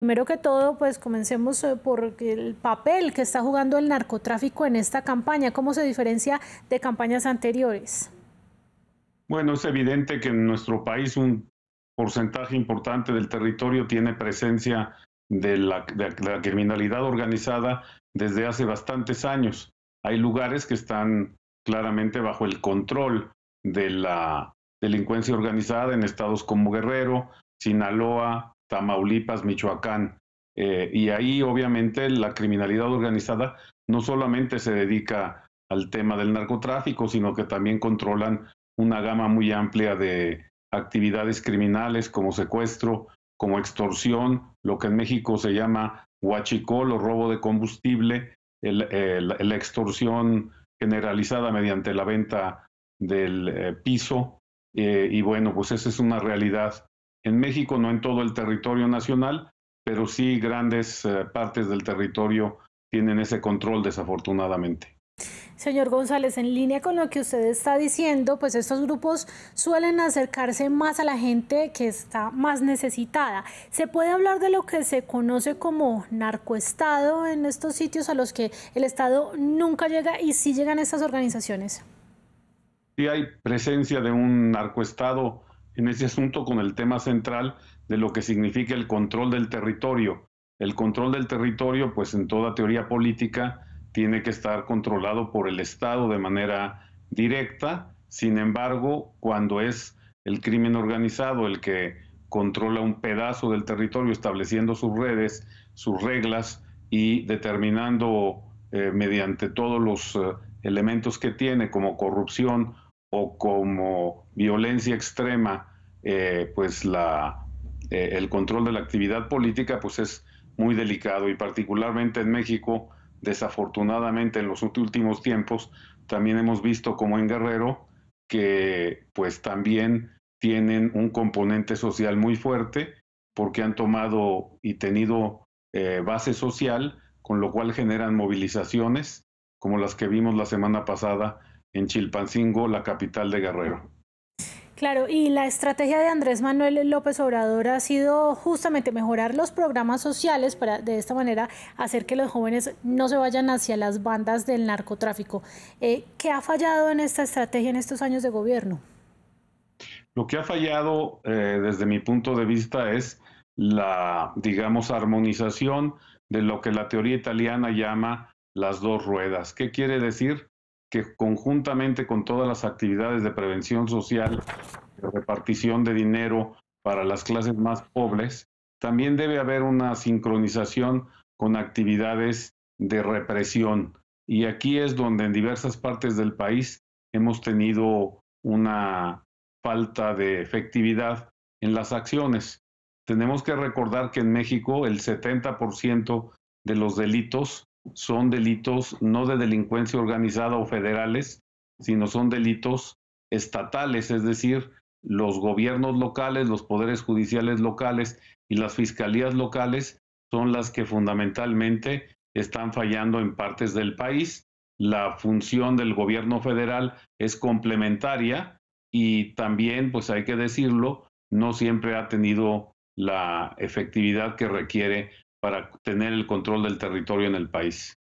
Primero que todo, pues comencemos eh, por el papel que está jugando el narcotráfico en esta campaña. ¿Cómo se diferencia de campañas anteriores? Bueno, es evidente que en nuestro país un porcentaje importante del territorio tiene presencia de la, de la criminalidad organizada desde hace bastantes años. Hay lugares que están claramente bajo el control de la delincuencia organizada en estados como Guerrero, Sinaloa, Tamaulipas, Michoacán. Eh, y ahí obviamente la criminalidad organizada no solamente se dedica al tema del narcotráfico, sino que también controlan una gama muy amplia de actividades criminales como secuestro, como extorsión, lo que en México se llama huachicol o robo de combustible, la extorsión generalizada mediante la venta del eh, piso. Eh, y bueno, pues esa es una realidad en México, no en todo el territorio nacional, pero sí grandes eh, partes del territorio tienen ese control desafortunadamente. Señor González, en línea con lo que usted está diciendo, pues estos grupos suelen acercarse más a la gente que está más necesitada. ¿Se puede hablar de lo que se conoce como narcoestado en estos sitios a los que el Estado nunca llega y sí llegan estas organizaciones? Sí hay presencia de un narcoestado en ese asunto con el tema central de lo que significa el control del territorio. El control del territorio, pues en toda teoría política, tiene que estar controlado por el Estado de manera directa. Sin embargo, cuando es el crimen organizado el que controla un pedazo del territorio, estableciendo sus redes, sus reglas y determinando eh, mediante todos los eh, elementos que tiene, como corrupción o como violencia extrema, eh, pues eh, el control de la actividad política pues es muy delicado y particularmente en México, desafortunadamente en los últimos tiempos, también hemos visto como en Guerrero que pues también tienen un componente social muy fuerte porque han tomado y tenido eh, base social, con lo cual generan movilizaciones como las que vimos la semana pasada en Chilpancingo, la capital de Guerrero. Claro, y la estrategia de Andrés Manuel López Obrador ha sido justamente mejorar los programas sociales para de esta manera hacer que los jóvenes no se vayan hacia las bandas del narcotráfico. Eh, ¿Qué ha fallado en esta estrategia en estos años de gobierno? Lo que ha fallado eh, desde mi punto de vista es la, digamos, armonización de lo que la teoría italiana llama las dos ruedas. ¿Qué quiere decir? que conjuntamente con todas las actividades de prevención social, de repartición de dinero para las clases más pobres, también debe haber una sincronización con actividades de represión. Y aquí es donde en diversas partes del país hemos tenido una falta de efectividad en las acciones. Tenemos que recordar que en México el 70% de los delitos son delitos no de delincuencia organizada o federales, sino son delitos estatales, es decir, los gobiernos locales, los poderes judiciales locales y las fiscalías locales son las que fundamentalmente están fallando en partes del país. La función del gobierno federal es complementaria y también, pues hay que decirlo, no siempre ha tenido la efectividad que requiere para tener el control del territorio en el país.